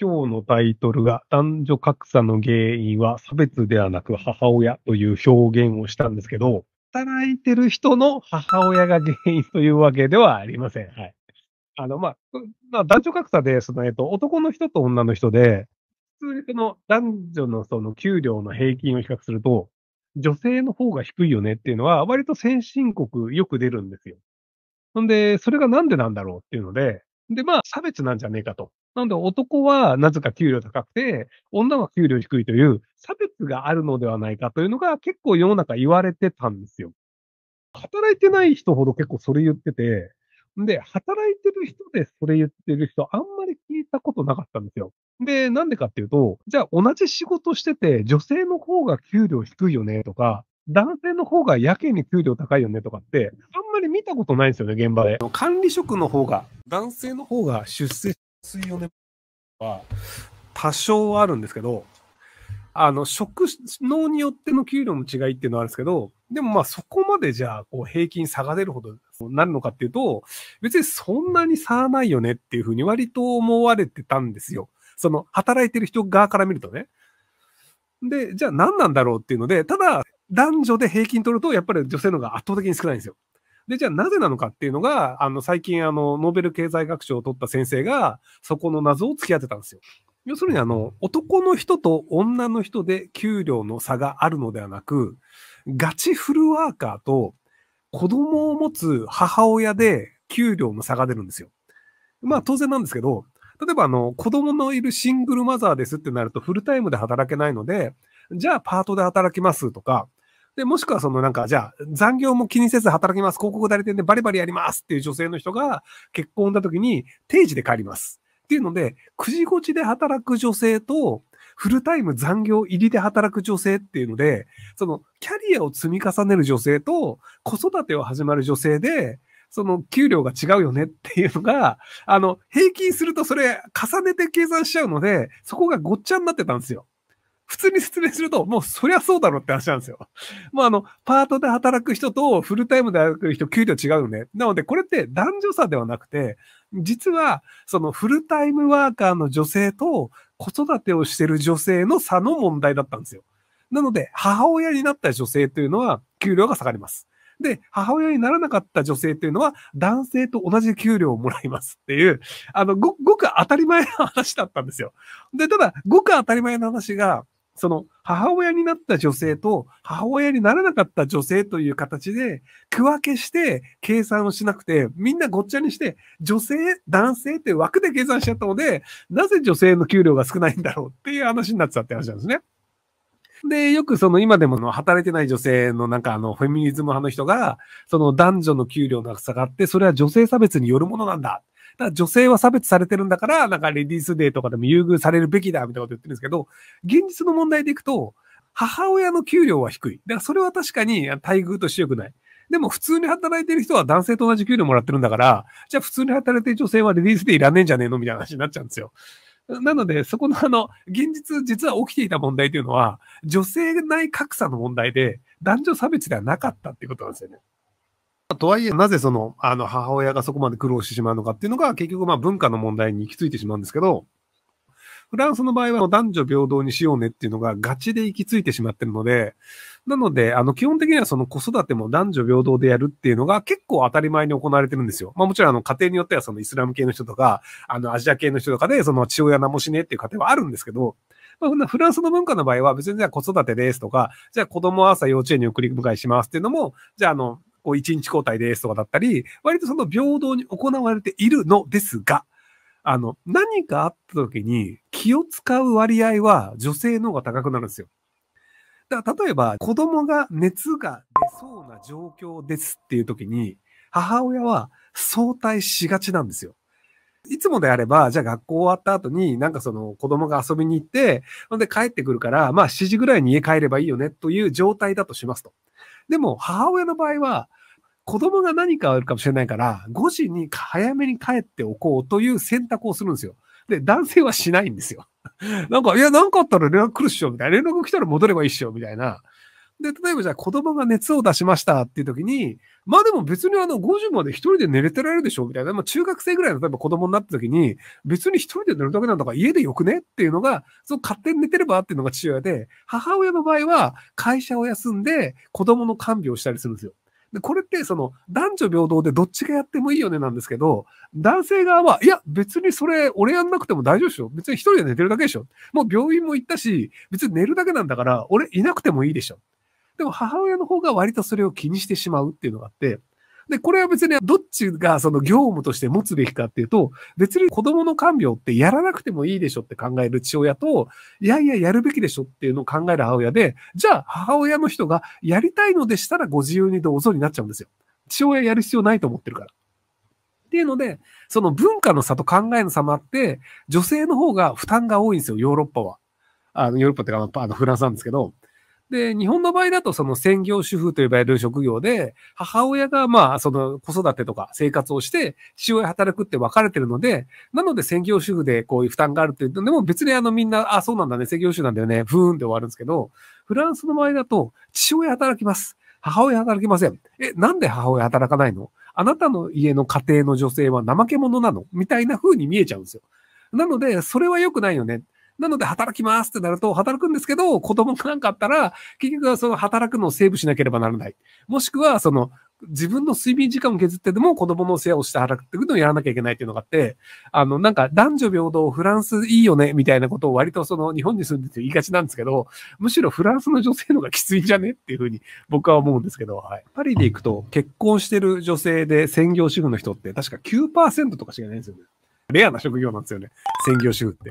今日のタイトルが男女格差の原因は差別ではなく母親という表現をしたんですけど、働いてる人の母親が原因というわけではありません。はい。あの、まあ、まあ、男女格差で、その、えっと、男の人と女の人で、普通にその男女のその給料の平均を比較すると、女性の方が低いよねっていうのは、割と先進国よく出るんですよ。ほんで、それがなんでなんだろうっていうので、で、まあ、差別なんじゃねえかと。なので男はなぜか給料高くて、女は給料低いという差別があるのではないかというのが結構世の中言われてたんですよ。働いてない人ほど結構それ言ってて、で、働いてる人でそれ言ってる人あんまり聞いたことなかったんですよ。で、なんでかっていうと、じゃあ同じ仕事してて女性の方が給料低いよねとか、男性の方がやけに給料高いよねとかって、あんまり見たことないんですよね、現場で。管理職の方が、男性の方が出世し水温では多少あるんですけど、あの、職、能によっての給料の違いっていうのはあるんですけど、でもまあそこまでじゃあ、こう平均差が出るほどなるのかっていうと、別にそんなに差はないよねっていうふうに割と思われてたんですよ。その、働いてる人側から見るとね。で、じゃあ何なんだろうっていうので、ただ、男女で平均取ると、やっぱり女性の方が圧倒的に少ないんですよ。で、じゃあなぜなのかっていうのが、あの、最近、あの、ノーベル経済学賞を取った先生が、そこの謎を突き当てたんですよ。要するに、あの、男の人と女の人で給料の差があるのではなく、ガチフルワーカーと子供を持つ母親で給料の差が出るんですよ。まあ、当然なんですけど、例えば、あの、子供のいるシングルマザーですってなると、フルタイムで働けないので、じゃあパートで働きますとか、で、もしくはそのなんか、じゃあ、残業も気にせず働きます。広告代理店でバリバリやりますっていう女性の人が結婚んだ時に定時で帰ります。っていうので、9時5時で働く女性と、フルタイム残業入りで働く女性っていうので、そのキャリアを積み重ねる女性と子育てを始まる女性で、その給料が違うよねっていうのが、あの、平均するとそれ重ねて計算しちゃうので、そこがごっちゃになってたんですよ。普通に説明すると、もうそりゃそうだろって話なんですよ。もうあの、パートで働く人とフルタイムで働く人、給料違うよね。なので、これって男女差ではなくて、実は、そのフルタイムワーカーの女性と子育てをしてる女性の差の問題だったんですよ。なので、母親になった女性というのは給料が下がります。で、母親にならなかった女性というのは男性と同じ給料をもらいますっていう、あの、ご、ごく当たり前の話だったんですよ。で、ただ、ごく当たり前の話が、その母親になった女性と母親にならなかった女性という形で区分けして計算をしなくて、みんなごっちゃにして女性、男性って枠で計算しちゃったので、なぜ女性の給料が少ないんだろうっていう話になってたって話なんですね。で、よくその今でもの働いてない女性のなんかあのフェミニズム派の人が、その男女の給料が下がって、それは女性差別によるものなんだ。だから女性は差別されてるんだから、なんかレディースデーとかでも優遇されるべきだ、みたいなこと言ってるんですけど、現実の問題でいくと、母親の給料は低い。だからそれは確かに待遇として良くない。でも普通に働いてる人は男性と同じ給料もらってるんだから、じゃあ普通に働いてる女性はレディースでいらねえんじゃねえのみたいな話になっちゃうんですよ。なので、そこのあの、現実、実は起きていた問題というのは、女性内格差の問題で、男女差別ではなかったっていうことなんですよね。とはいえ、なぜその、あの、母親がそこまで苦労してしまうのかっていうのが、結局、まあ、文化の問題に行き着いてしまうんですけど、フランスの場合は男女平等にしようねっていうのがガチで行き着いてしまってるので、なので、あの、基本的にはその子育ても男女平等でやるっていうのが結構当たり前に行われてるんですよ。まあもちろんあの家庭によってはそのイスラム系の人とか、あのアジア系の人とかでその父親名もしねっていう家庭はあるんですけど、まあ、フランスの文化の場合は別にじゃあ子育てですとか、じゃあ子供は朝幼稚園に送り迎えしますっていうのも、じゃああの、こう一日交代ですとかだったり、割とその平等に行われているのですが、あの、何かあった時に、気を使う割合は女性の方が高くなるんですよ。だから例えば子供が熱が出そうな状況ですっていう時に母親は早退しがちなんですよ。いつもであれば、じゃあ学校終わった後に、なんかその子供が遊びに行って、ほんで帰ってくるから、まあ7時ぐらいに家帰ればいいよねという状態だとしますと。でも母親の場合は、子供が何かあるかもしれないから、5時に早めに帰っておこうという選択をするんですよ。で、男性はしないんですよ。なんか、いや、なんかあったら連絡来るっしょ、みたいな。連絡来たら戻ればいいっしょ、みたいな。で、例えばじゃあ子供が熱を出しましたっていう時に、まあでも別にあの50まで一人で寝れてられるでしょうみたいな、まあ中学生ぐらいの例えば子供になった時に、別に一人で寝るだけなんだから家でよくねっていうのが、そう勝手に寝てればっていうのが父親で、母親の場合は会社を休んで子供の看病をしたりするんですよ。で、これってその男女平等でどっちがやってもいいよねなんですけど、男性側は、いや、別にそれ俺やんなくても大丈夫でしょ。別に一人で寝てるだけでしょ。もう病院も行ったし、別に寝るだけなんだから、俺いなくてもいいでしょ。でも母親の方が割とそれを気にしてしまうっていうのがあって、で、これは別にどっちがその業務として持つべきかっていうと、別に子供の看病ってやらなくてもいいでしょって考える父親と、いやいや、やるべきでしょっていうのを考える母親で、じゃあ母親の人がやりたいのでしたらご自由にどうぞになっちゃうんですよ。父親やる必要ないと思ってるから。っていうので、その文化の差と考えの差もあって、女性の方が負担が多いんですよ、ヨーロッパは。あの、ヨーロッパってか、あの、フランスなんですけど、で、日本の場合だと、その専業主婦と呼ばれる職業で、母親が、まあ、その子育てとか生活をして、父親働くって分かれてるので、なので専業主婦でこういう負担があるっていうのでも別にあのみんな、あ、そうなんだね、専業主婦なんだよね、ふーんって終わるんですけど、フランスの場合だと、父親働きます。母親働きません。え、なんで母親働かないのあなたの家の家庭の女性は怠け者なのみたいな風に見えちゃうんですよ。なので、それは良くないよね。なので働きますってなると、働くんですけど、子供がなんかあったら、結局はその働くのをセーブしなければならない。もしくは、その、自分の睡眠時間を削ってでも子供の世話をして働くっていうのをやらなきゃいけないっていうのがあって、あの、なんか男女平等フランスいいよねみたいなことを割とその日本に住んでて言いがちなんですけど、むしろフランスの女性の方がきついんじゃねっていうふうに僕は思うんですけど、はい。パリで行くと結婚してる女性で専業主婦の人って確か9%とかしかいないんですよね。レアな職業なんですよね。専業主婦って。